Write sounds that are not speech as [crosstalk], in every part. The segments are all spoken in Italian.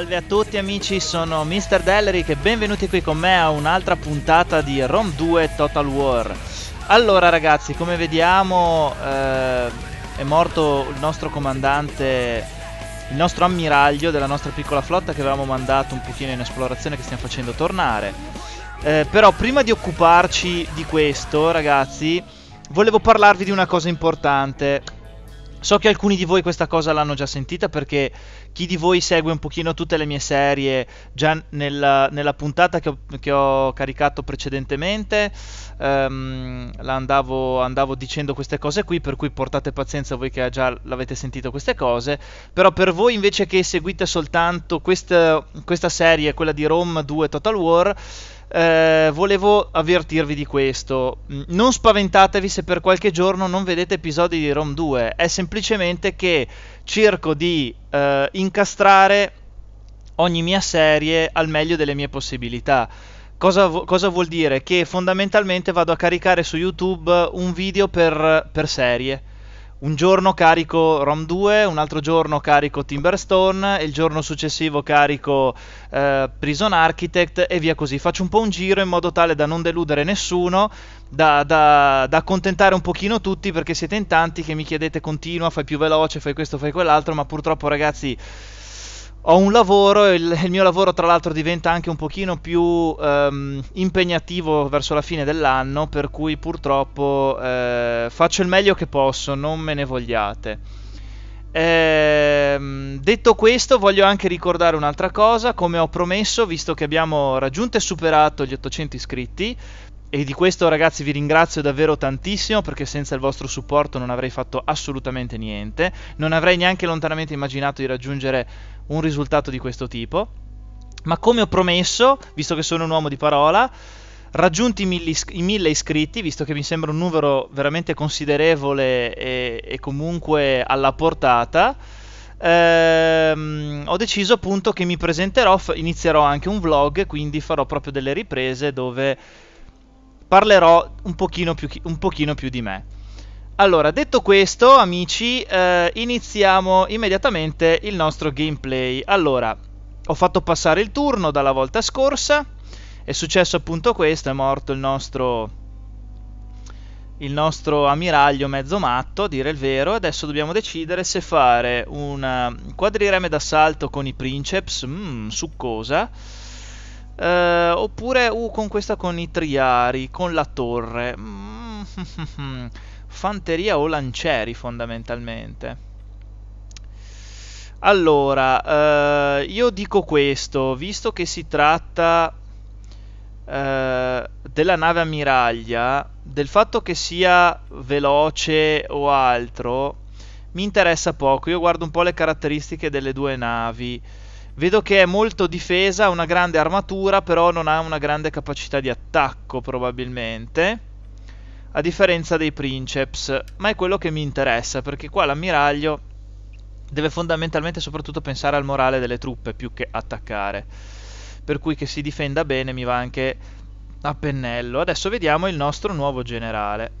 Salve a tutti amici, sono Mr. Delric e benvenuti qui con me a un'altra puntata di Rom 2 Total War Allora ragazzi, come vediamo eh, è morto il nostro comandante, il nostro ammiraglio della nostra piccola flotta che avevamo mandato un pochino in esplorazione che stiamo facendo tornare eh, Però prima di occuparci di questo ragazzi, volevo parlarvi di una cosa importante So che alcuni di voi questa cosa l'hanno già sentita perché chi di voi segue un pochino tutte le mie serie già nella, nella puntata che ho, che ho, caricato precedentemente ehm, andavo, andavo, dicendo queste cose qui per cui portate pazienza voi che già l'avete sentito queste cose però per voi invece che seguite soltanto questa, questa serie quella di Rome 2 Total War eh, volevo avvertirvi di questo. Mm, non spaventatevi se per qualche giorno non vedete episodi di Rom 2, è semplicemente che cerco di eh, incastrare ogni mia serie al meglio delle mie possibilità. Cosa, vu- cosa, vuol dire? Che fondamentalmente vado a caricare su YouTube un video per, per serie un giorno carico ROM 2, un altro giorno carico Timberstone, il giorno successivo carico eh, Prison Architect e via così. Faccio un po' un giro in modo tale da non deludere nessuno, da, da, da accontentare un pochino tutti perché siete in tanti che mi chiedete continua, fai più veloce, fai questo, fai quell'altro, ma purtroppo ragazzi ho un lavoro, il, il, mio lavoro tra l'altro diventa anche un pochino più um, impegnativo verso la fine dell'anno, per cui purtroppo eh, faccio il meglio che posso, non me ne vogliate. Eh, detto questo, voglio anche ricordare un'altra cosa, come ho promesso, visto che abbiamo raggiunto e superato gli 800 iscritti, e di questo ragazzi vi ringrazio davvero tantissimo perché senza il vostro supporto non avrei fatto assolutamente niente, non avrei neanche lontanamente immaginato di raggiungere un risultato di questo tipo. Ma come ho promesso, visto che sono un uomo di parola, raggiunti i mille iscritti, visto che mi sembra un numero veramente considerevole e, e comunque alla portata, ehm, ho deciso appunto che mi presenterò, inizierò anche un vlog, quindi farò proprio delle riprese dove parlerò un pochino più, un pochino più di me. Allora, detto questo, amici, eh, iniziamo immediatamente il nostro gameplay. Allora, ho fatto passare il turno dalla volta scorsa, è successo appunto questo, è morto il nostro, il nostro ammiraglio mezzo matto, a dire il vero, adesso dobbiamo decidere se fare un quadrireme d'assalto con i princeps, mmm, succosa, eh, oppure, uh, con questa con i triari, con la torre. Mm, [laughs] fanteria o lancieri, fondamentalmente. Allora, eh, io dico questo, visto che si tratta eh, della nave ammiraglia, del fatto che sia veloce o altro, mi interessa poco. Io guardo un po' le caratteristiche delle due navi. Vedo che è molto difesa, ha una grande armatura, però non ha una grande capacità di attacco probabilmente. A differenza dei Princeps, ma è quello che mi interessa, perché qua l'ammiraglio deve fondamentalmente soprattutto pensare al morale delle truppe più che attaccare. Per cui che si difenda bene mi va anche a pennello. Adesso vediamo il nostro nuovo generale.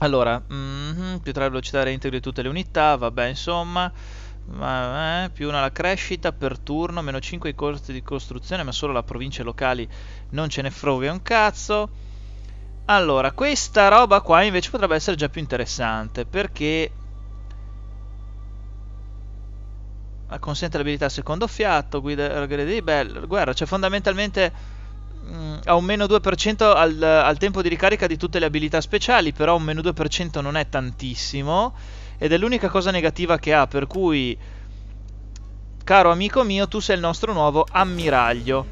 Allora, mm -hmm, più tra velocità reintegri tutte le unità, vabbè insomma eh, più una la crescita per turno, meno 5 i costi di costruzione, ma solo la provincia locali non ce ne frega un cazzo. Allora, questa roba qua invece potrebbe essere già più interessante, perché consente l'abilità secondo fiato, guida di guerra, cioè fondamentalmente mm, ha un meno 2% al, al tempo di ricarica di tutte le abilità speciali, però un meno 2% non è tantissimo ed è l'unica cosa negativa che ha, per cui caro amico mio, tu sei il nostro nuovo ammiraglio.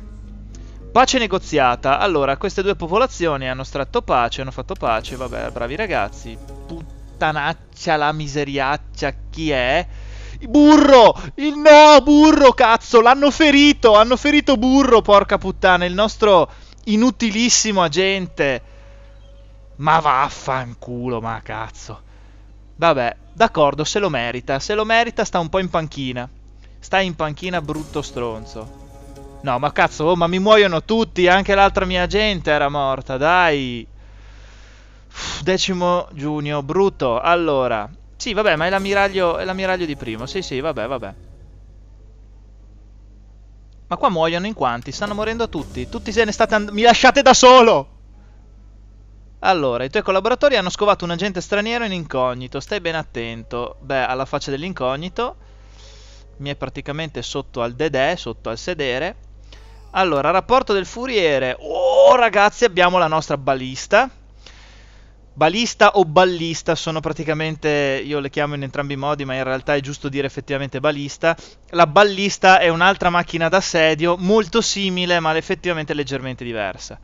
Pace negoziata. Allora, queste due popolazioni hanno stretto pace, hanno fatto pace, vabbè, bravi ragazzi. Puttanaccia la miseriaccia, chi è? Burro! Il no, burro, cazzo! L'hanno ferito! Hanno ferito burro, porca puttana! Il nostro inutilissimo agente! Ma vaffanculo, ma cazzo! Vabbè, d'accordo, se lo merita. Se lo merita sta un po' in panchina. Sta in panchina brutto stronzo. No, ma cazzo, oh, ma mi muoiono tutti, anche l'altra mia gente era morta, dai. decimo giugno, brutto. Allora, sì, vabbè, ma è l'ammiraglio, è l'ammiraglio di primo. Sì, sì, vabbè, vabbè. Ma qua muoiono in quanti? Stanno morendo tutti. Tutti se ne state andando. Mi lasciate da solo! Allora, i tuoi collaboratori hanno scovato un agente straniero in incognito, stai ben attento. Beh, alla faccia dell'incognito. Mi è praticamente sotto al dedè, sotto al sedere. Allora, rapporto del furiere. Oh, ragazzi, abbiamo la nostra balista. Balista o ballista sono praticamente, io le chiamo in entrambi i modi, ma in realtà è giusto dire effettivamente balista. La ballista è un'altra macchina d'assedio molto simile, ma effettivamente leggermente diversa.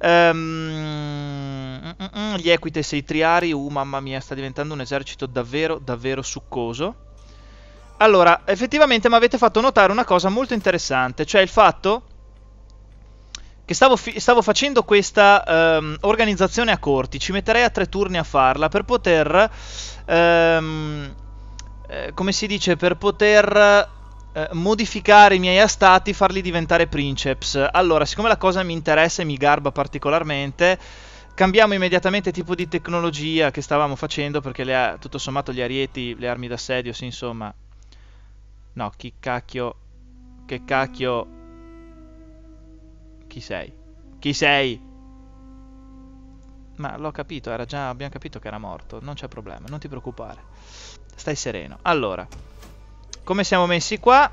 Um, gli Equites e i Triari, uh mamma mia, sta diventando un esercito davvero, davvero succoso. Allora, effettivamente mi avete fatto notare una cosa molto interessante, cioè il fatto che stavo, stavo facendo questa um, organizzazione a corti, ci metterei a tre turni a farla per poter, um, come si dice, per poter eh, modificare i miei astati, farli diventare princeps. Allora, siccome la cosa mi interessa e mi garba particolarmente, cambiamo immediatamente tipo di tecnologia che stavamo facendo perché le, ha, tutto sommato gli arieti, le armi d'assedio, sì, insomma. No, chi cacchio che cacchio chi sei? Chi sei? Ma l'ho capito, era già abbiamo capito che era morto, non c'è problema, non ti preoccupare. Stai sereno. Allora come siamo messi qua?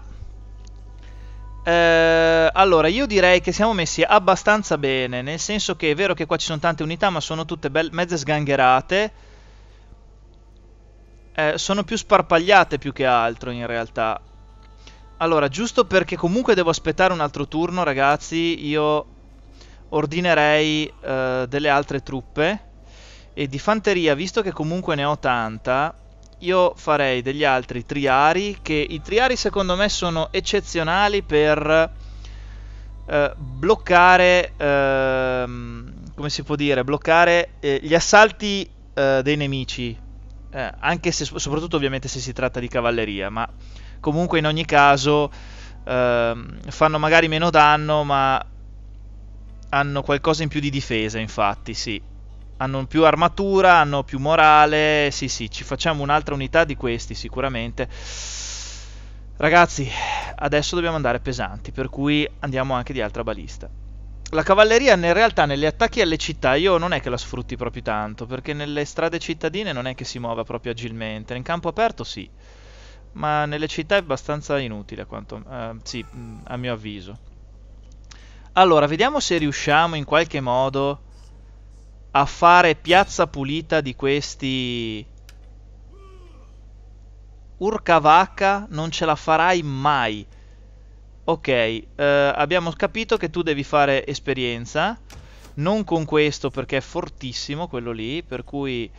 Eh, allora, io direi che siamo messi abbastanza bene, nel senso che è vero che qua ci sono tante unità, ma sono tutte mezze sgangherate. Eh, sono più sparpagliate più che altro in realtà. Allora, giusto perché comunque devo aspettare un altro turno, ragazzi, io ordinerei eh, delle altre truppe. E di fanteria, visto che comunque ne ho tanta io farei degli altri triari, che i triari secondo me sono eccezionali per eh, bloccare, eh, come si può dire, bloccare eh, gli assalti eh, dei nemici, eh, anche se, soprattutto ovviamente se si tratta di cavalleria, ma comunque in ogni caso ehm, fanno magari meno danno, ma hanno qualcosa in più di difesa, infatti, sì hanno più armatura, hanno più morale. Sì, sì, ci facciamo un'altra unità di questi sicuramente. Ragazzi, adesso dobbiamo andare pesanti, per cui andiamo anche di altra balista. La cavalleria in realtà negli attacchi alle città io non è che la sfrutti proprio tanto, perché nelle strade cittadine non è che si muova proprio agilmente, in campo aperto sì, ma nelle città è abbastanza inutile, quanto, uh, sì, mm, a mio avviso. Allora, vediamo se riusciamo in qualche modo a fare piazza pulita di questi... Urcavacca non ce la farai mai. Ok, eh, abbiamo capito che tu devi fare esperienza. Non con questo perché è fortissimo quello lì, per cui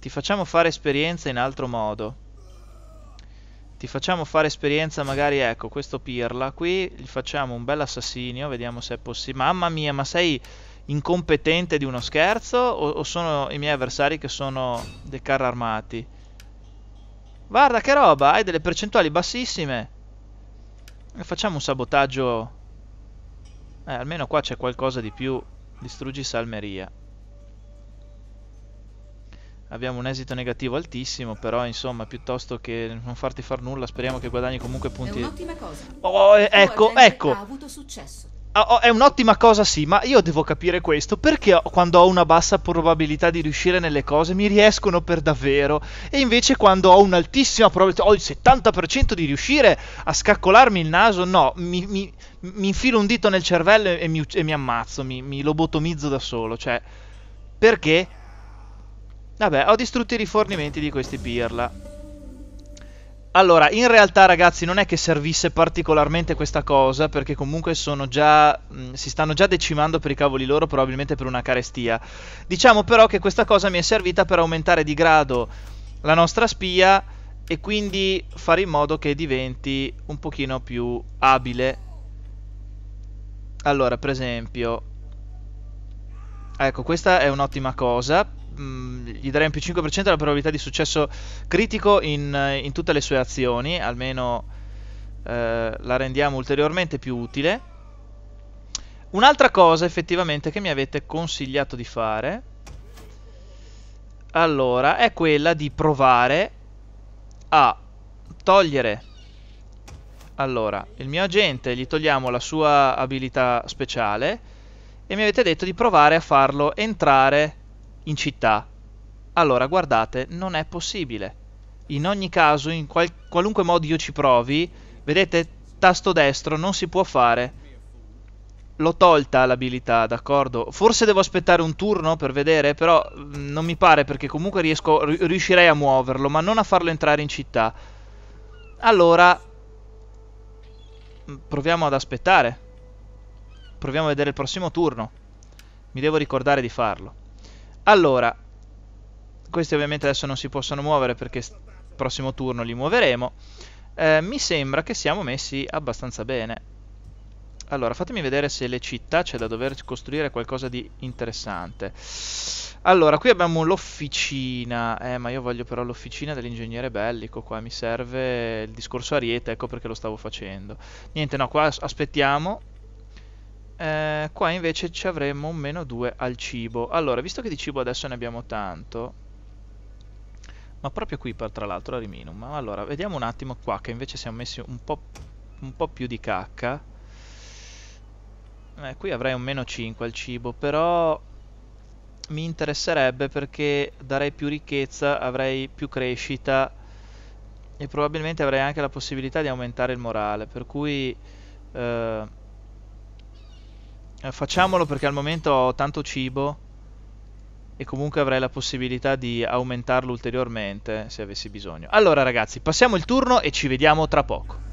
ti facciamo fare esperienza in altro modo. Ti facciamo fare esperienza magari, ecco, questo pirla qui, gli facciamo un bel assassino vediamo se è possibile. Mamma mia, ma sei incompetente di uno scherzo o, o sono i miei avversari che sono dei carri armati? Guarda che roba, hai delle percentuali bassissime. Facciamo un sabotaggio. Eh, almeno qua c'è qualcosa di più. Distruggi Salmeria. Abbiamo un esito negativo altissimo, però insomma, piuttosto che non farti far nulla, speriamo che guadagni comunque punti. È un'ottima cosa. Oh, eh, ecco, ecco. Ha avuto successo è un'ottima cosa, sì, ma io devo capire questo. Perché quando ho una bassa probabilità di riuscire nelle cose mi riescono per davvero? E invece quando ho un'altissima probabilità, ho il 70% di riuscire a scaccolarmi il naso, no, mi, mi, mi infilo un dito nel cervello e mi, e mi ammazzo, mi, lobotomizzo da solo. Cioè, perché? Vabbè, ho distrutto i rifornimenti di questi pirla. Allora, in realtà ragazzi non è che servisse particolarmente questa cosa perché comunque sono già, mh, mm, si stanno già decimando per i cavoli loro probabilmente per una carestia. Diciamo però che questa cosa mi è servita per aumentare di grado la nostra spia e quindi fare in modo che diventi un pochino più abile. Allora, per esempio... Ecco, questa è un'ottima cosa gli darei un più 5% della probabilità di successo critico in, eh, in tutte le sue azioni, almeno eh, la rendiamo ulteriormente più utile. Un'altra cosa effettivamente che mi avete consigliato di fare, allora, è quella di provare a togliere allora, il mio agente gli togliamo la sua abilità speciale e mi avete detto di provare a farlo entrare in città, allora guardate, non è possibile. In ogni caso, in qual- qualunque modo io ci provi, vedete, tasto destro non si può fare. L'ho tolta l'abilità, d'accordo? Forse devo aspettare un turno per vedere, però mm, non mi pare perché comunque riesco, r- riuscirei a muoverlo, ma non a farlo entrare in città. Allora, mm, proviamo ad aspettare. Proviamo a vedere il prossimo turno. Mi devo ricordare di farlo. Allora, questi ovviamente adesso non si possono muovere perché st- prossimo turno li muoveremo. Eh, mi sembra che siamo messi abbastanza bene. Allora, fatemi vedere se le città c'è da dover costruire qualcosa di interessante. Allora, qui abbiamo l'officina. Eh, ma io voglio però l'officina dell'ingegnere bellico qua. Mi serve il discorso ariete, ecco perché lo stavo facendo. Niente, no, qua aspettiamo eh, qua invece ci avremmo un meno 2 al cibo. Allora, visto che di cibo adesso ne abbiamo tanto, ma proprio qui per tra l'altro la riminum, allora vediamo un attimo qua che invece siamo messi un po', un po più di cacca. Eh, qui avrei un meno 5 al cibo, però mi interesserebbe perché darei più ricchezza, avrei più crescita e probabilmente avrei anche la possibilità di aumentare il morale, per cui... Eh, eh, facciamolo perché al momento ho tanto cibo e comunque avrei la possibilità di aumentarlo ulteriormente se avessi bisogno. Allora ragazzi, passiamo il turno e ci vediamo tra poco.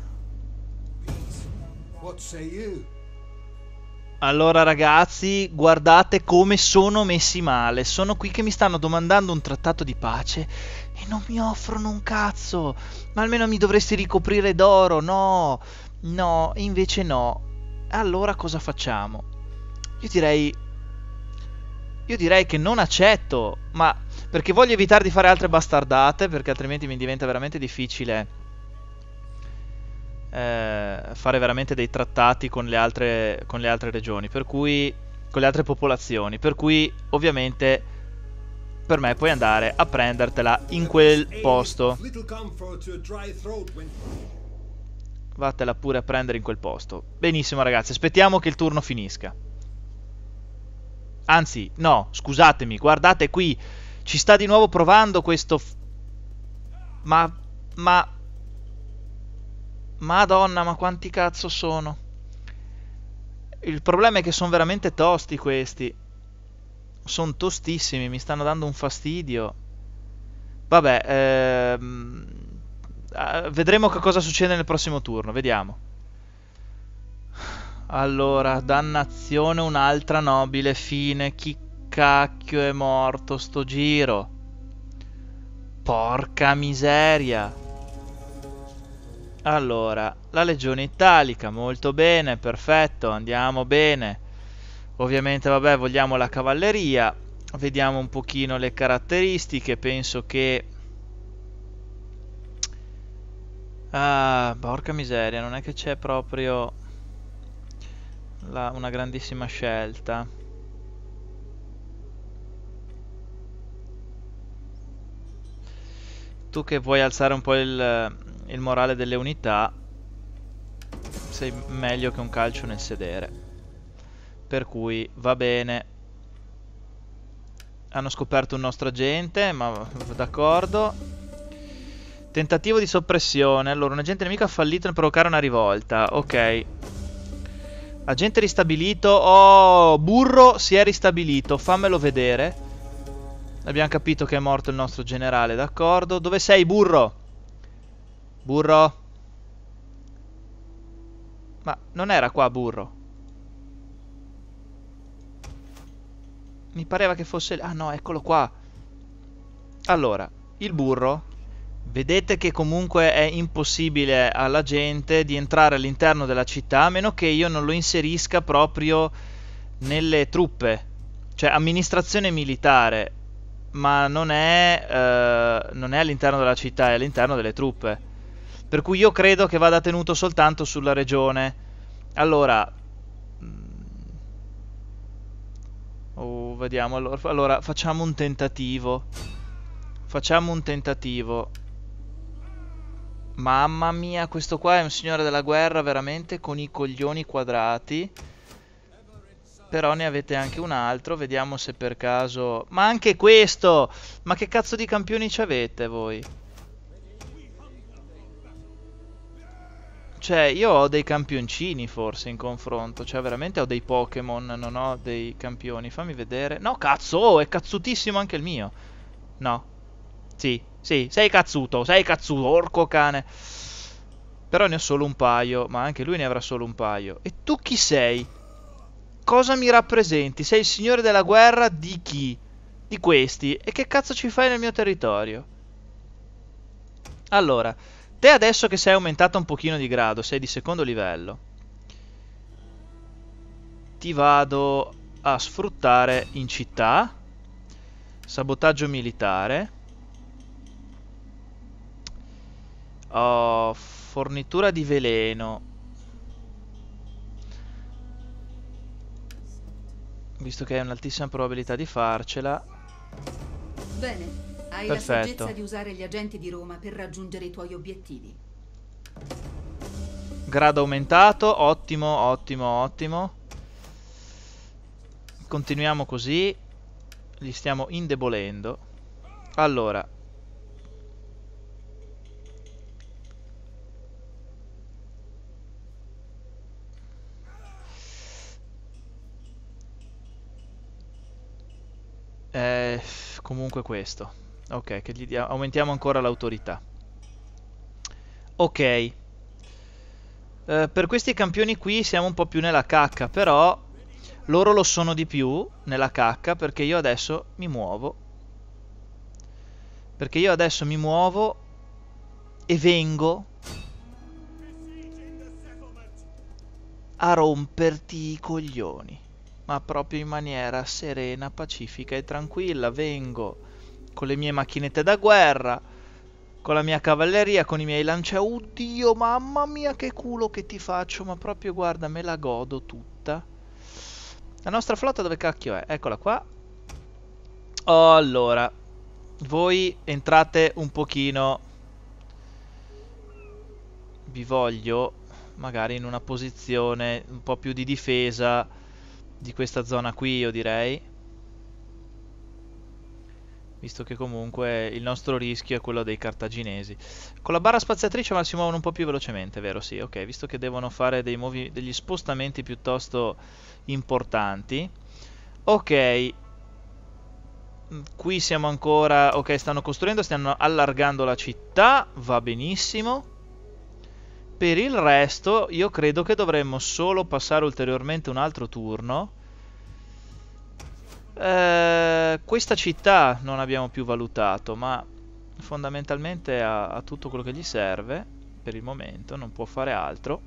Allora ragazzi, guardate come sono messi male. Sono qui che mi stanno domandando un trattato di pace e non mi offrono un cazzo. Ma almeno mi dovresti ricoprire d'oro, no? No, invece no. Allora cosa facciamo? Io direi... Io direi che non accetto, ma... Perché voglio evitare di fare altre bastardate, perché altrimenti mi diventa veramente difficile... Eh, fare veramente dei trattati con le altre, con le altre regioni, per cui... con le altre popolazioni, per cui ovviamente per me puoi andare a prendertela in quel posto. Vattela pure a prendere in quel posto. Benissimo ragazzi, aspettiamo che il turno finisca. Anzi, no, scusatemi, guardate qui. Ci sta di nuovo provando questo... F... Ma... Ma... Madonna, ma quanti cazzo sono? Il problema è che sono veramente tosti questi. Sono tostissimi, mi stanno dando un fastidio. Vabbè, ehm... vedremo che cosa succede nel prossimo turno, vediamo. Allora, dannazione un'altra nobile fine. Chi cacchio è morto sto giro? Porca miseria. Allora, la legione italica, molto bene, perfetto, andiamo bene. Ovviamente, vabbè, vogliamo la cavalleria. Vediamo un pochino le caratteristiche. Penso che... Ah, porca miseria, non è che c'è proprio la, una grandissima scelta. Tu che vuoi alzare un po' il, il morale delle unità, sei meglio che un calcio nel sedere. Per cui va bene. Hanno scoperto un nostro agente, ma d'accordo. Tentativo di soppressione. Allora, un agente nemico ha fallito nel provocare una rivolta. Ok. Agente ristabilito. Oh, burro si è ristabilito. Fammelo vedere. Abbiamo capito che è morto il nostro generale, d'accordo. Dove sei, burro? Burro? Ma non era qua, burro. Mi pareva che fosse... Ah no, eccolo qua. Allora, il burro Vedete che comunque è impossibile alla gente di entrare all'interno della città a meno che io non lo inserisca proprio nelle truppe, cioè amministrazione militare, ma non è, eh, non è all'interno della città, è all'interno delle truppe. Per cui io credo che vada tenuto soltanto sulla regione. Allora, mm, Oh, vediamo allora, allora facciamo un tentativo. Facciamo un tentativo. Mamma mia, questo qua è un signore della guerra veramente con i coglioni quadrati. Però ne avete anche un altro, vediamo se per caso... Ma anche questo! Ma che cazzo di campioni ci avete voi? Cioè, io ho dei campioncini forse in confronto. Cioè, veramente ho dei Pokémon, non ho dei campioni. Fammi vedere. No, cazzo! Oh, è cazzutissimo anche il mio. No. Sì, sì, sei cazzuto, sei cazzuto, orco cane. Però ne ho solo un paio, ma anche lui ne avrà solo un paio. E tu chi sei? Cosa mi rappresenti? Sei il signore della guerra di chi? Di questi. E che cazzo ci fai nel mio territorio? Allora, te adesso che sei aumentato un pochino di grado, sei di secondo livello. Ti vado a sfruttare in città. Sabotaggio militare. Oh, fornitura di veleno. Visto che hai un'altissima probabilità di farcela. Bene, hai Perfetto. la saggezza di usare gli agenti di Roma per raggiungere i tuoi obiettivi. Grado aumentato, ottimo, ottimo, ottimo. Continuiamo così. Li stiamo indebolendo. Allora, Eh, comunque questo. Ok, che gli dia- aumentiamo ancora l'autorità. Ok. Eh, per questi campioni qui siamo un po' più nella cacca, però loro lo sono di più nella cacca perché io adesso mi muovo. Perché io adesso mi muovo e vengo a romperti i coglioni ma proprio in maniera serena, pacifica e tranquilla. Vengo con le mie macchinette da guerra, con la mia cavalleria, con i miei lancia. Oddio, mamma mia, che culo che ti faccio, ma proprio guarda, me la godo tutta. La nostra flotta dove cacchio è? Eccola qua. Allora, voi entrate un pochino. Vi voglio magari in una posizione un po' più di difesa di questa zona qui, io direi. Visto che comunque il nostro rischio è quello dei cartaginesi. Con la barra spaziatrice ma si muovono un po' più velocemente, vero? Sì, ok. Visto che devono fare degli spostamenti piuttosto importanti. Ok. Mm, qui siamo ancora... Ok, stanno costruendo, stanno allargando la città. Va benissimo. Per il resto io credo che dovremmo solo passare ulteriormente un altro turno. Eh, questa città non abbiamo più valutato, ma fondamentalmente ha, ha tutto quello che gli serve per il momento, non può fare altro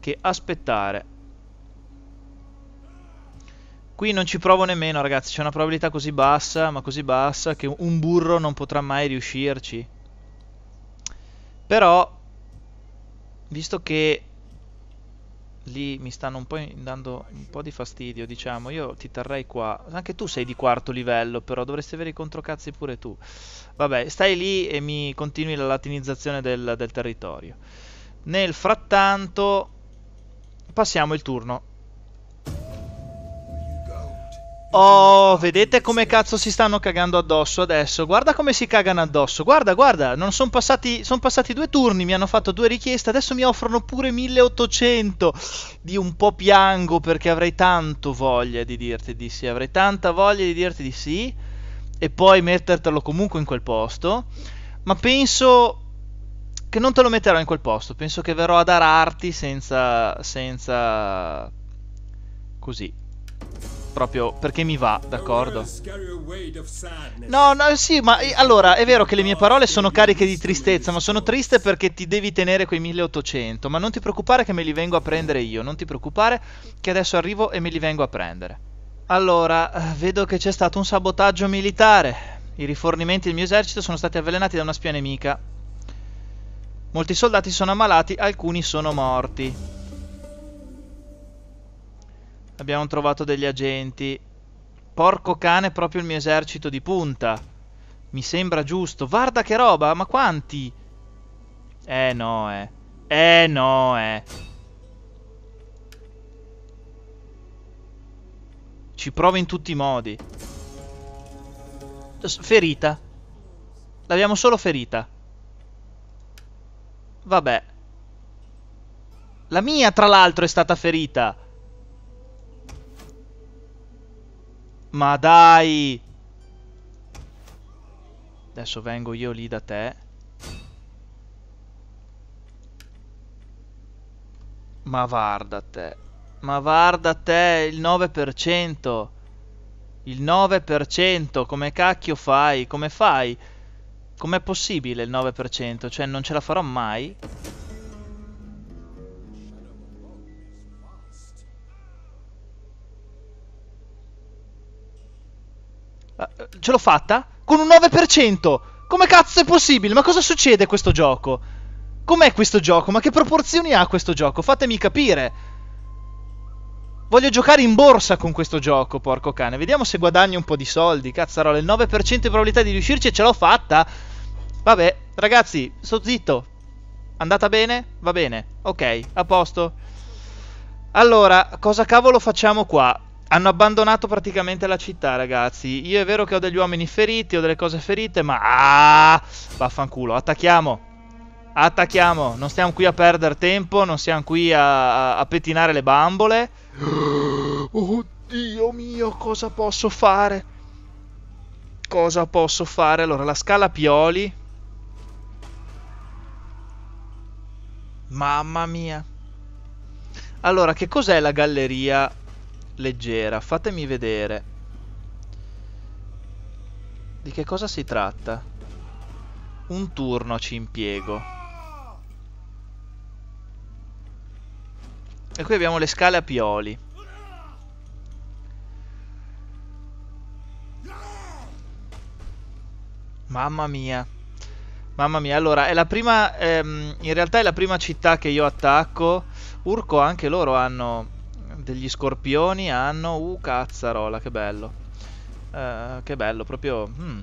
che aspettare. Qui non ci provo nemmeno ragazzi, c'è una probabilità così bassa, ma così bassa, che un burro non potrà mai riuscirci. Però visto che lì mi stanno un po' dando un po' di fastidio, diciamo, io ti terrei qua. Anche tu sei di quarto livello, però dovresti avere i controcazzi pure tu. Vabbè, stai lì e mi continui la latinizzazione del, del territorio. Nel frattanto passiamo il turno Oh, vedete come cazzo si stanno cagando addosso adesso? Guarda come si cagano addosso. Guarda, guarda, non sono passati, son passati due turni, mi hanno fatto due richieste, adesso mi offrono pure 1800. Di un po' piango perché avrei tanto voglia di dirti di sì, avrei tanta voglia di dirti di sì e poi mettertelo comunque in quel posto, ma penso che non te lo metterò in quel posto, penso che verrò ad ararti senza senza così Proprio perché mi va, d'accordo? No, no, sì, ma allora è vero che le mie parole sono cariche di tristezza, ma sono triste perché ti devi tenere quei 1800. Ma non ti preoccupare che me li vengo a prendere io, non ti preoccupare che adesso arrivo e me li vengo a prendere. Allora, eh, vedo che c'è stato un sabotaggio militare. I rifornimenti del mio esercito sono stati avvelenati da una spia nemica. Molti soldati sono ammalati, alcuni sono morti. Abbiamo trovato degli agenti. Porco cane, proprio il mio esercito di punta. Mi sembra giusto. Guarda che roba, ma quanti? Eh no, eh. Eh no, eh. Ci provo in tutti i modi. Ferita. L'abbiamo solo ferita. Vabbè. La mia, tra l'altro, è stata ferita. Ma dai! Adesso vengo io lì da te. Ma guarda te. Ma guarda te, il 9%. Il 9%, come cacchio fai? Come fai? Com'è possibile il 9%? Cioè non ce la farò mai? Eh, ce l'ho fatta? Con un 9%! Come cazzo è possibile? Ma cosa succede a questo gioco? Com'è questo gioco? Ma che proporzioni ha questo gioco? Fatemi capire! Voglio giocare in borsa con questo gioco, porco cane. Vediamo se guadagno un po' di soldi. Cazzarola, il 9% di probabilità di riuscirci e ce l'ho fatta. Vabbè, ragazzi, sto zitto. Andata bene? Va bene. Ok, a posto. Allora, cosa cavolo facciamo qua? hanno abbandonato praticamente la città, ragazzi. Io è vero che ho degli uomini feriti, ho delle cose ferite, ma... Ah! Vaffanculo, attacchiamo! Attacchiamo, non stiamo qui a perdere tempo, non siamo qui a, a pettinare le bambole. Oddio mio, cosa posso fare? Cosa posso fare? Allora, la scala Pioli. Mamma mia. Allora, che cos'è la galleria leggera, fatemi vedere. Di che cosa si tratta? Un turno ci impiego. E qui abbiamo le scale a pioli. Mamma mia. Mamma mia, allora, è la prima... Ehm, in realtà è la prima città che io attacco. Urco anche loro hanno degli scorpioni hanno... Uh, cazzarola, che bello. Uh, che bello, proprio... Hmm.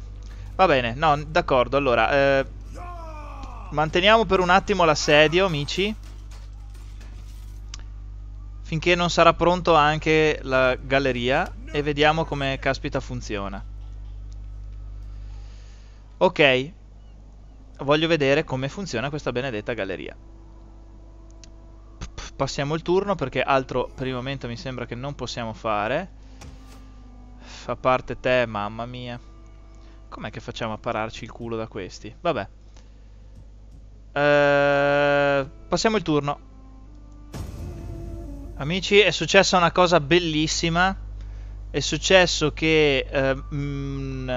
Va bene, no, d'accordo, allora... Eh, manteniamo per un attimo l'assedio, amici. Finché non sarà pronto anche la galleria. E vediamo come caspita funziona. Ok. Voglio vedere come funziona questa benedetta galleria. Passiamo il turno perché altro per il momento mi sembra che non possiamo fare. Fa parte te, mamma mia. Com'è che facciamo a pararci il culo da questi? Vabbè. Eh, passiamo il turno. Amici, è successa una cosa bellissima. È successo che... Eh, mh, mm,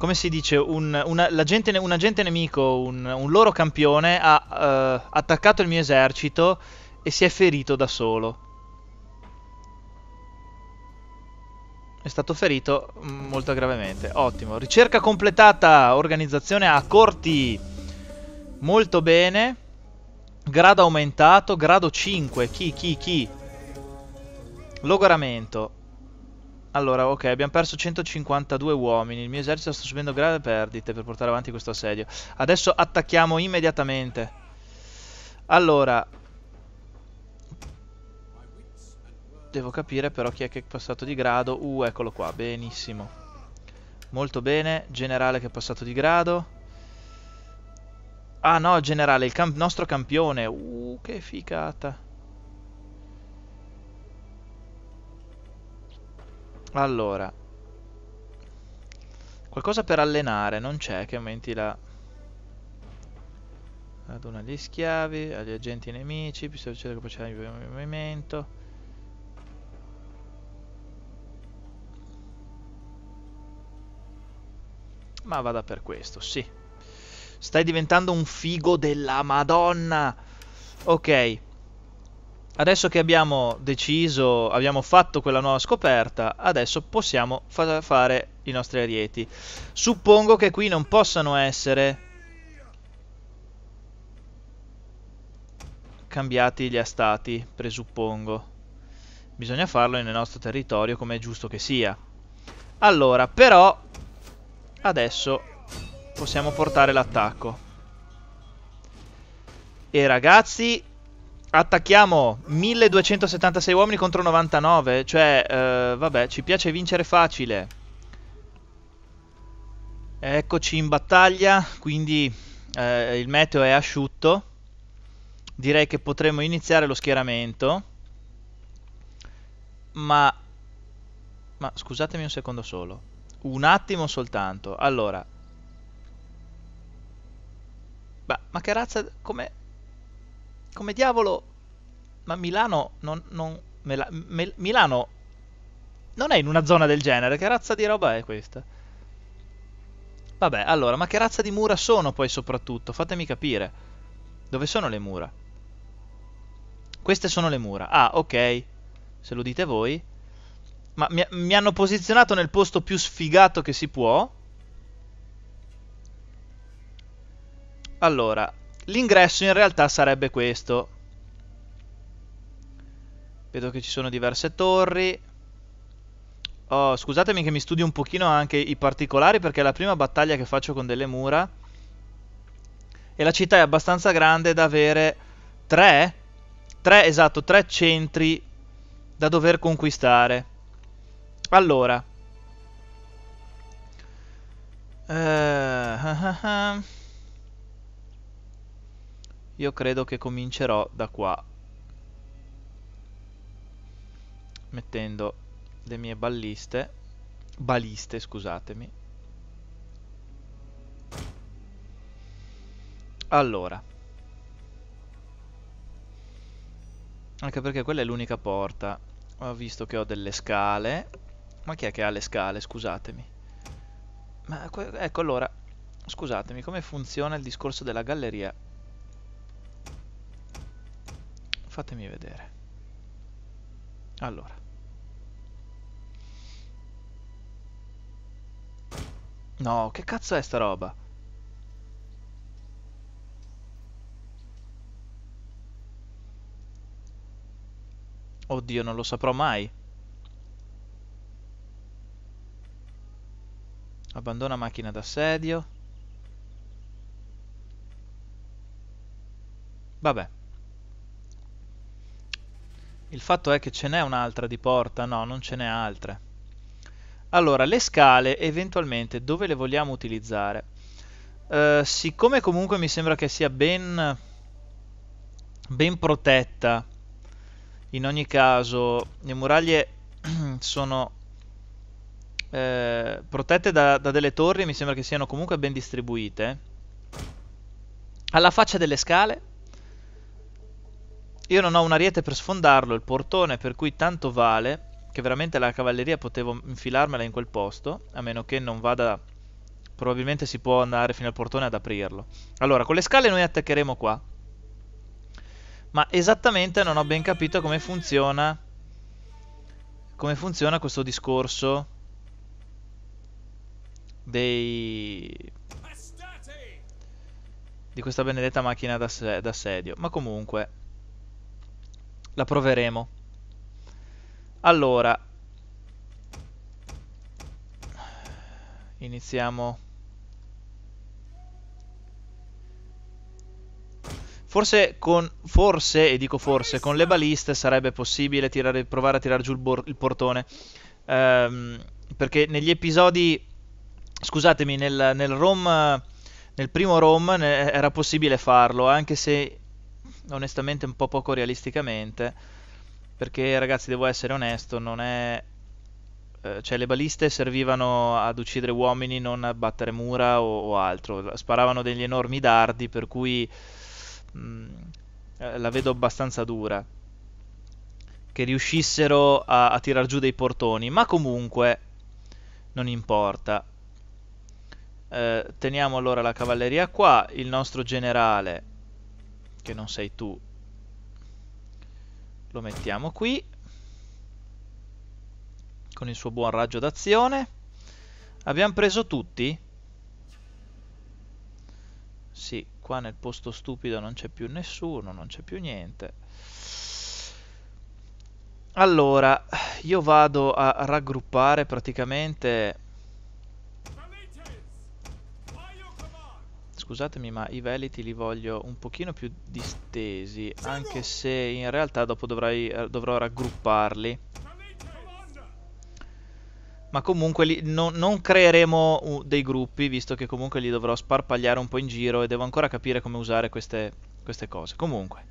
come si dice, un, una, gente, un agente nemico, un, un loro campione ha uh, attaccato il mio esercito e si è ferito da solo. È stato ferito mm, molto gravemente. Ottimo. Ricerca completata, organizzazione a corti. Molto bene. Grado aumentato, grado 5. Chi, chi, chi? Logoramento. Allora, ok, abbiamo perso 152 uomini. Il mio esercito sta subendo grave perdite per portare avanti questo assedio. Adesso attacchiamo immediatamente. Allora. Devo capire però chi è che è passato di grado. Uh, eccolo qua, benissimo. Molto bene, generale che è passato di grado. Ah no, generale, il cam nostro campione. Uh, che figata. Allora. Qualcosa per allenare, non c'è che aumenti la... Aduna gli schiavi, agli agenti nemici, pistola la capacità di movimento. Ma vada per questo, sì. Stai diventando un figo della madonna. Ok Ok adesso che abbiamo deciso, abbiamo fatto quella nuova scoperta, adesso possiamo fa fare i nostri arieti. Suppongo che qui non possano essere cambiati gli astati, presuppongo. Bisogna farlo nel nostro territorio come è giusto che sia. Allora, però, adesso possiamo portare l'attacco. E ragazzi, Attacchiamo 1276 uomini contro 99. Cioè, eh, vabbè, ci piace vincere facile. Eccoci in battaglia. Quindi eh, il meteo è asciutto. Direi che potremmo iniziare lo schieramento. Ma... Ma scusatemi un secondo solo. Un attimo soltanto. Allora. Ma, ma che razza... Come come diavolo... Ma Milano non... non Mela, Mel, Milano non è in una zona del genere, che razza di roba è questa? Vabbè, allora, ma che razza di mura sono poi soprattutto? Fatemi capire. Dove sono le mura? Queste sono le mura. Ah, ok. Se lo dite voi. Ma mi, mi hanno posizionato nel posto più sfigato che si può. Allora, L'ingresso in realtà sarebbe questo. Vedo che ci sono diverse torri. Oh, scusatemi che mi studio un pochino anche i particolari perché è la prima battaglia che faccio con delle mura. E la città è abbastanza grande da avere tre, tre esatto, tre centri da dover conquistare. Allora. Uh, uh, uh, io credo che comincerò da qua mettendo le mie balliste baliste scusatemi allora anche perché quella è l'unica porta ho visto che ho delle scale ma chi è che ha le scale scusatemi ma ecco allora scusatemi come funziona il discorso della galleria fatemi vedere. Allora. No, che cazzo è sta roba? Oddio, non lo saprò mai. Abbandona macchina d'assedio. Vabbè. Il fatto è che ce n'è un'altra di porta, no, non ce n'è altre. Allora, le scale eventualmente dove le vogliamo utilizzare? Uh, siccome comunque mi sembra che sia ben, ben protetta, in ogni caso le muraglie [clears throat] sono eh, protette da, da, delle torri, mi sembra che siano comunque ben distribuite. Alla faccia delle scale io non ho un ariete per sfondarlo, il portone, per cui tanto vale che veramente la cavalleria potevo infilarmela in quel posto, a meno che non vada... Probabilmente si può andare fino al portone ad aprirlo. Allora, con le scale noi attaccheremo qua. Ma esattamente non ho ben capito come funziona... Come funziona questo discorso... Dei... Di questa benedetta macchina d'assedio. Ma comunque, la proveremo. Allora. Iniziamo. Forse con... Forse, e dico forse, con le baliste sarebbe possibile tirare, provare a tirare giù il, il portone. Ehm, perché negli episodi... Scusatemi, nel, nel ROM... Nel primo ROM era possibile farlo, anche se onestamente un po' poco realisticamente, perché ragazzi devo essere onesto, non è... Eh, cioè le baliste servivano ad uccidere uomini, non a battere mura o, o altro, sparavano degli enormi dardi, per cui mh, mm, eh, la vedo abbastanza dura. Che riuscissero a, a tirar giù dei portoni, ma comunque non importa. Eh, teniamo allora la cavalleria qua, il nostro generale che non sei tu lo mettiamo qui con il suo buon raggio d'azione abbiamo preso tutti sì qua nel posto stupido non c'è più nessuno non c'è più niente allora io vado a raggruppare praticamente scusatemi ma i veliti li voglio un pochino più distesi Anche se in realtà dopo dovrai, eh, dovrò raggrupparli ma comunque li, no, non creeremo dei gruppi, visto che comunque li dovrò sparpagliare un po' in giro e devo ancora capire come usare queste, queste cose. Comunque,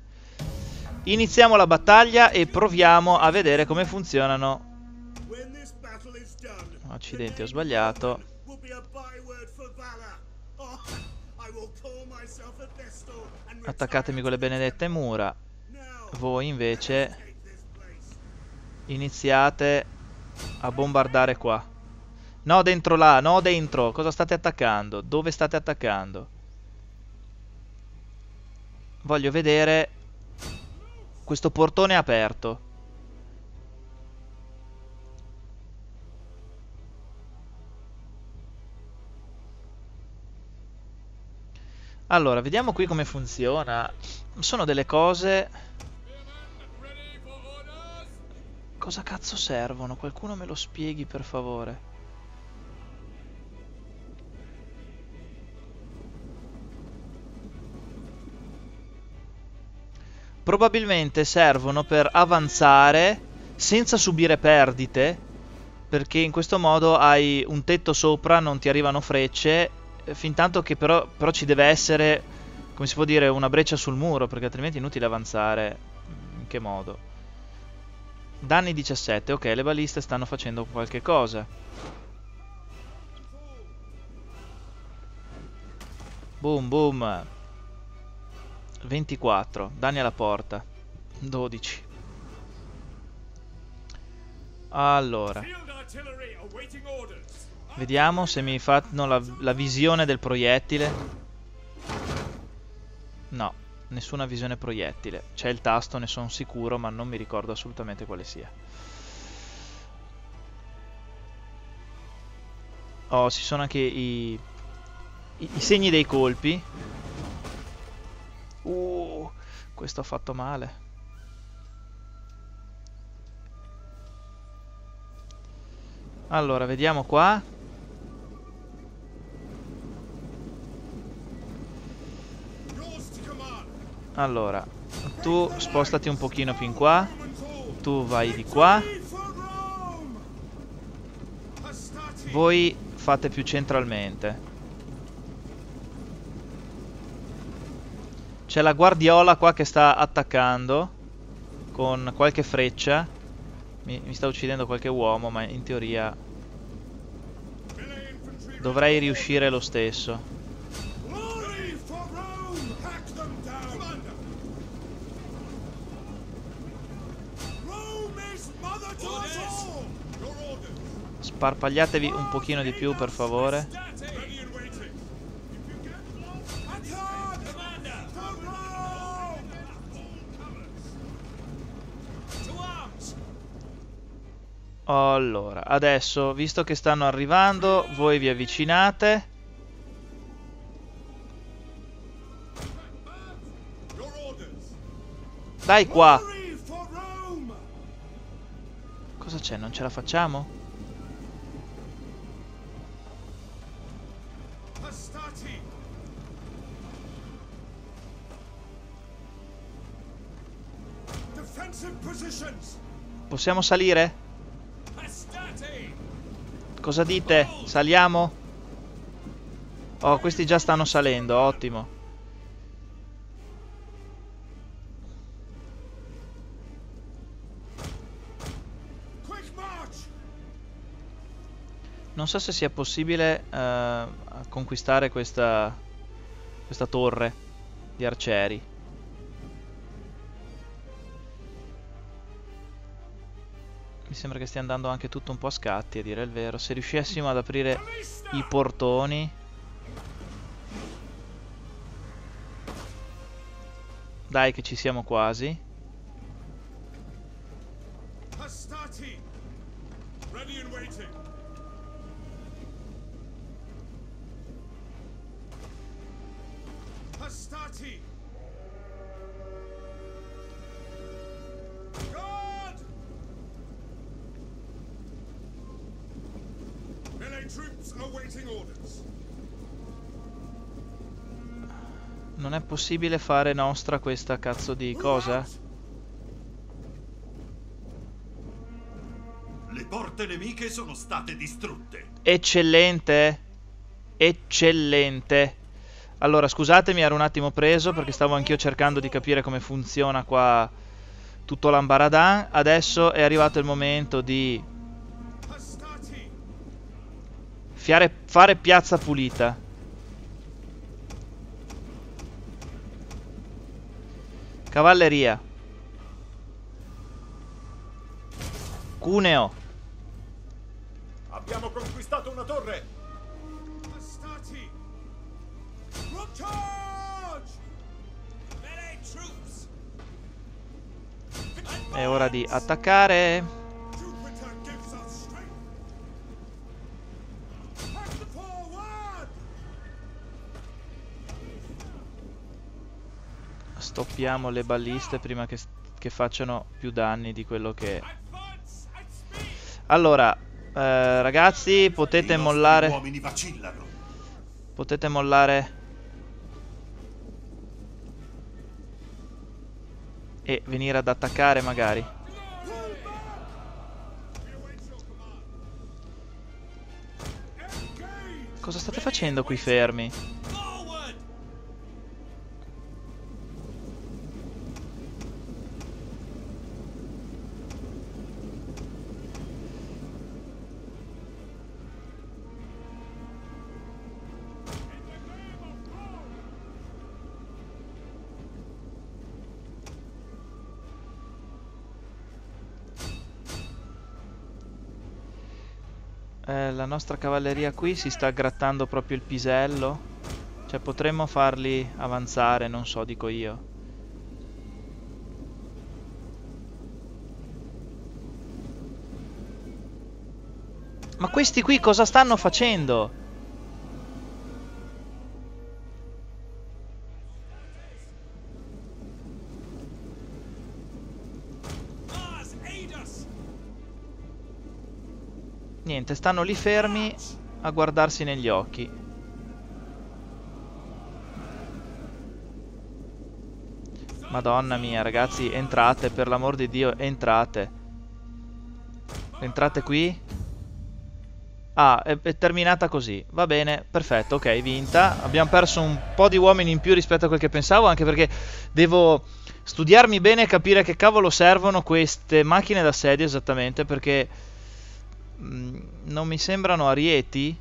iniziamo la battaglia e proviamo a vedere come funzionano. Accidenti, ho sbagliato. Attaccatemi con le benedette mura. Voi invece iniziate a bombardare qua. No, dentro là, no, dentro. Cosa state attaccando? Dove state attaccando? Voglio vedere questo portone aperto. Allora, vediamo qui come funziona. Sono delle cose... Cosa cazzo servono? Qualcuno me lo spieghi per favore. Probabilmente servono per avanzare senza subire perdite, perché in questo modo hai un tetto sopra, non ti arrivano frecce eh, fin tanto che però, però, ci deve essere, come si può dire, una breccia sul muro, perché altrimenti è inutile avanzare. In che modo? Danni 17, ok, le baliste stanno facendo qualche cosa. Boom, boom. 24, danni alla porta. 12. Allora. Vediamo se mi fanno la, la visione del proiettile. No, nessuna visione proiettile. C'è il tasto, ne sono sicuro, ma non mi ricordo assolutamente quale sia. Oh, ci sono anche i, i, i segni dei colpi. Uh, questo ha fatto male. Allora, vediamo qua. Allora, tu spostati un pochino fin qua. Tu vai di qua. Voi fate più centralmente. C'è la guardiola qua che sta attaccando con qualche freccia. Mi, mi sta uccidendo qualche uomo, ma in teoria dovrei riuscire lo stesso. Apparpagliatevi un pochino di più per favore Allora, adesso, visto che stanno arrivando, voi vi avvicinate. Dai qua! Cosa c'è? Non ce la facciamo? Possiamo salire? Cosa dite? Saliamo? Oh, questi già stanno salendo, ottimo. Non so se sia possibile uh, conquistare questa, questa torre di arcieri. sembra che stia andando anche tutto un po' a scatti, a dire il vero. Se riuscissimo ad aprire i portoni... Dai che ci siamo quasi. Hastati! Non è possibile fare nostra questa cazzo di cosa? Le porte nemiche sono state distrutte. Eccellente. Eccellente. Allora, scusatemi, ero un attimo preso perché stavo anch'io cercando di capire come funziona qua tutto l'ambaradan. Adesso è arrivato il momento di... Fiare, fare piazza pulita. Cavalleria. Cuneo. Abbiamo conquistato una torre. È ora di attaccare. stoppiamo le balliste prima che, che facciano più danni di quello che... Allora, eh, ragazzi, potete mollare... Potete mollare... E venire ad attaccare magari. Cosa state facendo qui fermi? Eh, la nostra cavalleria qui si sta grattando proprio il pisello. Cioè potremmo farli avanzare, non so, dico io. Ma questi qui cosa stanno facendo? niente, stanno lì fermi a guardarsi negli occhi. Madonna mia, ragazzi, entrate, per l'amor di Dio, entrate. Entrate qui. Ah, è, è terminata così. Va bene, perfetto, ok, vinta. Abbiamo perso un po' di uomini in più rispetto a quel che pensavo, anche perché devo studiarmi bene e capire che cavolo servono queste macchine d'assedio esattamente, perché... Mm, non mi sembrano arieti.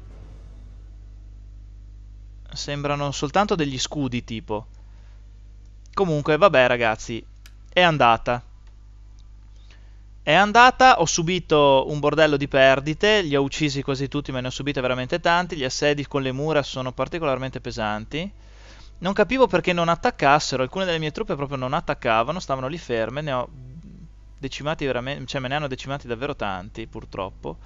Sembrano soltanto degli scudi tipo. Comunque, vabbè ragazzi, è andata. È andata, ho subito un bordello di perdite, li ho uccisi quasi tutti, ma ne ho subite veramente tanti. Gli assedi con le mura sono particolarmente pesanti. Non capivo perché non attaccassero, alcune delle mie truppe proprio non attaccavano, stavano lì ferme, ne ho decimati veramente, cioè me ne hanno decimati davvero tanti purtroppo,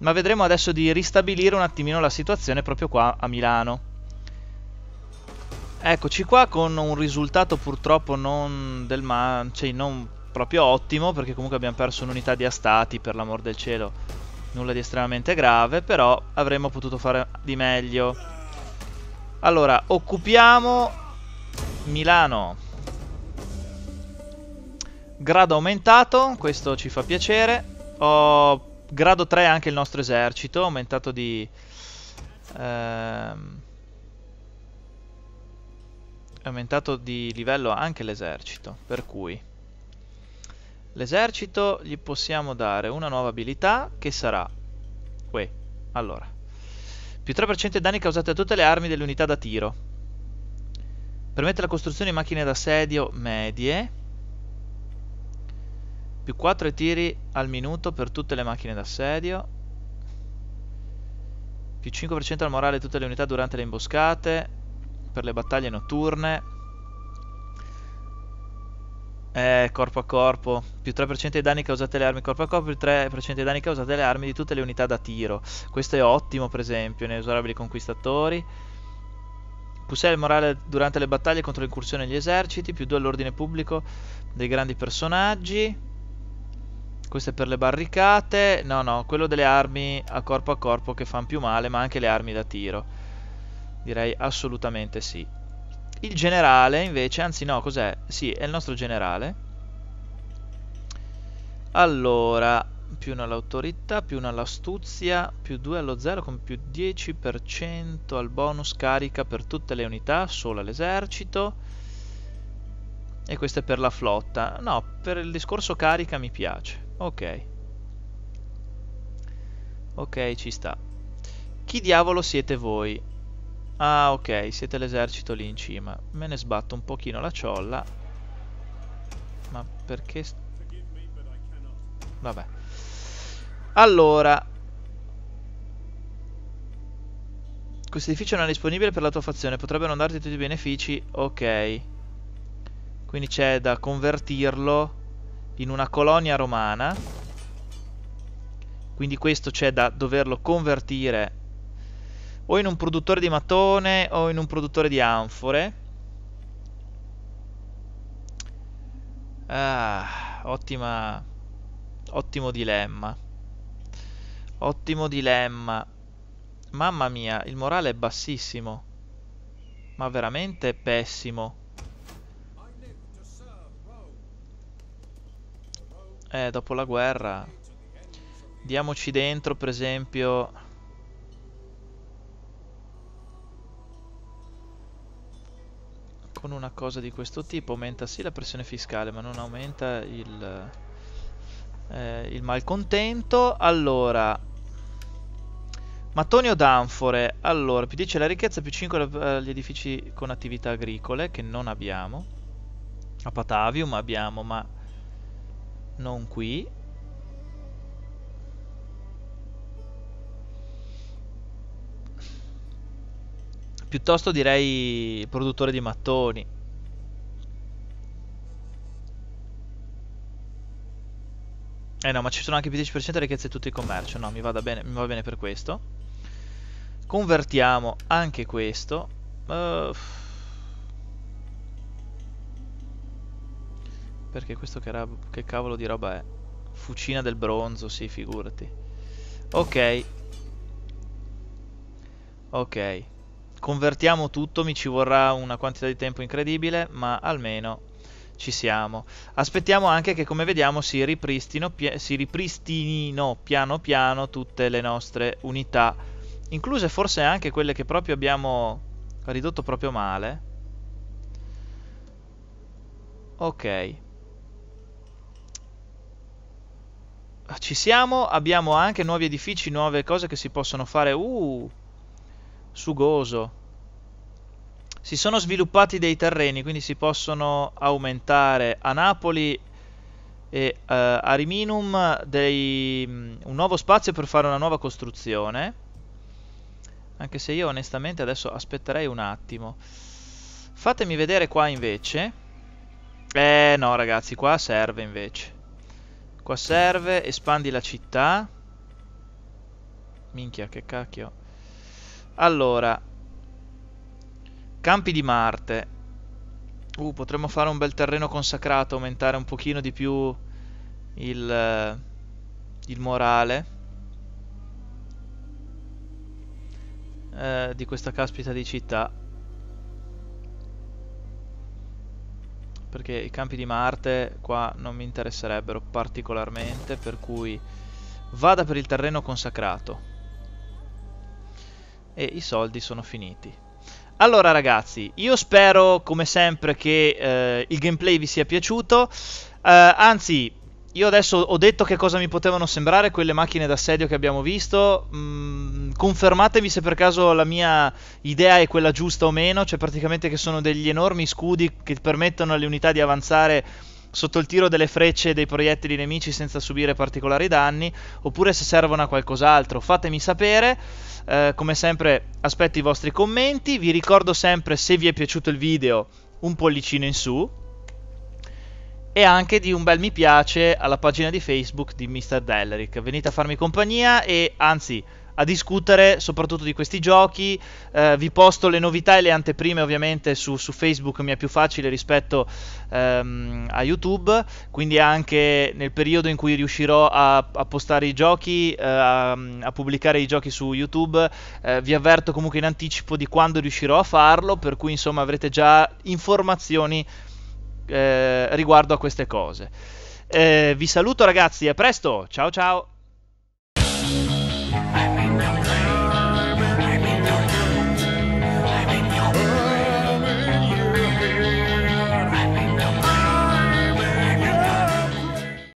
ma vedremo adesso di ristabilire un attimino la situazione proprio qua a Milano. Eccoci qua con un risultato purtroppo non del ma... cioè non proprio ottimo perché comunque abbiamo perso un'unità di astati per l'amor del cielo nulla di estremamente grave però avremmo potuto fare di meglio allora occupiamo Milano Grado aumentato, questo ci fa piacere. Ho grado 3 anche il nostro esercito, aumentato di... Ehm, aumentato di livello anche l'esercito, per cui... L'esercito gli possiamo dare una nuova abilità che sarà... Uè, allora... Più 3% dei danni causati a tutte le armi dell'unità da tiro. Permette la costruzione di macchine d'assedio medie più 4 tiri al minuto per tutte le macchine d'assedio, più 5% al morale di tutte le unità durante le imboscate, per le battaglie notturne, eh, corpo a corpo, più 3% dei danni causati alle armi corpo a corpo, più 3% dei danni causati alle armi di tutte le unità da tiro. Questo è ottimo, per esempio, nei usurabili conquistatori. Più 6 il morale durante le battaglie contro l'incursione degli eserciti, più 2 all'ordine pubblico dei grandi personaggi. Questo è per le barricate. No, no, quello delle armi a corpo a corpo che fanno più male, ma anche le armi da tiro. Direi assolutamente sì. Il generale invece, anzi no, cos'è? Sì, è il nostro generale. Allora, più uno all'autorità, più uno all'astuzia, più 2 allo 0 con più 10% al bonus carica per tutte le unità, solo all'esercito. E questo è per la flotta. No, per il discorso carica mi piace. Ok. Ok, ci sta. Chi diavolo siete voi? Ah, ok, siete l'esercito lì in cima. Me ne sbatto un pochino la ciolla. Ma perché... Vabbè. Allora... Questo edificio non è disponibile per la tua fazione, potrebbero non darti tutti i benefici. Ok. Quindi c'è da convertirlo in una colonia romana, quindi questo c'è da doverlo convertire o in un produttore di mattone o in un produttore di anfore. Ah, ottima, ottimo dilemma. Ottimo dilemma. Mamma mia, il morale è bassissimo. Ma veramente pessimo. Eh, dopo la guerra. Diamoci dentro, per esempio... Con una cosa di questo tipo aumenta sì la pressione fiscale, ma non aumenta il, eh, il malcontento. Allora, Matonio d'anfore, allora, più 10 la ricchezza, più 5 agli eh, edifici con attività agricole, che non abbiamo. A Patavium abbiamo, ma non qui piuttosto direi produttore di mattoni eh no ma ci sono anche più 10% di ricchezza di tutto il commercio no mi, bene, mi va bene per questo convertiamo anche questo uh, Perché questo che, che cavolo di roba è? Fucina del bronzo, sì, figurati. Ok. Ok. Convertiamo tutto, mi ci vorrà una quantità di tempo incredibile, ma almeno ci siamo. Aspettiamo anche che, come vediamo, si, si ripristinino piano piano tutte le nostre unità, incluse forse anche quelle che proprio abbiamo ridotto proprio male. Ok. ci siamo, abbiamo anche nuovi edifici, nuove cose che si possono fare. Uh, sugoso. Si sono sviluppati dei terreni, quindi si possono aumentare a Napoli e uh, a Riminum dei, mm, un nuovo spazio per fare una nuova costruzione. Anche se io onestamente adesso aspetterei un attimo. Fatemi vedere qua invece. Eh no ragazzi, qua serve invece. Qua serve, espandi la città. Minchia, che cacchio. Allora. Campi di Marte. Uh, potremmo fare un bel terreno consacrato, aumentare un pochino di più il, eh, il morale eh, di questa caspita di città. perché i campi di Marte qua non mi interesserebbero particolarmente, per cui vada per il terreno consacrato. E i soldi sono finiti. Allora ragazzi, io spero come sempre che eh, il gameplay vi sia piaciuto, eh, anzi io adesso ho detto che cosa mi potevano sembrare quelle macchine d'assedio che abbiamo visto, mm, confermatevi se per caso la mia idea è quella giusta o meno, cioè praticamente che sono degli enormi scudi che permettono alle unità di avanzare sotto il tiro delle frecce e dei proiettili nemici senza subire particolari danni, oppure se servono a qualcos'altro. Fatemi sapere, eh, come sempre aspetto i vostri commenti, vi ricordo sempre se vi è piaciuto il video un pollicino in su e anche di un bel mi piace alla pagina di Facebook di Mr. Delleric. Venite a farmi compagnia e anzi a discutere soprattutto di questi giochi. Eh, vi posto le novità e le anteprime ovviamente su, su Facebook, mi è più facile rispetto ehm, a YouTube, quindi anche nel periodo in cui riuscirò a, a postare i giochi, eh, a, a, pubblicare i giochi su YouTube, eh, vi avverto comunque in anticipo di quando riuscirò a farlo, per cui insomma avrete già informazioni eh, riguardo a queste cose. Eh, vi saluto ragazzi, a presto, ciao ciao!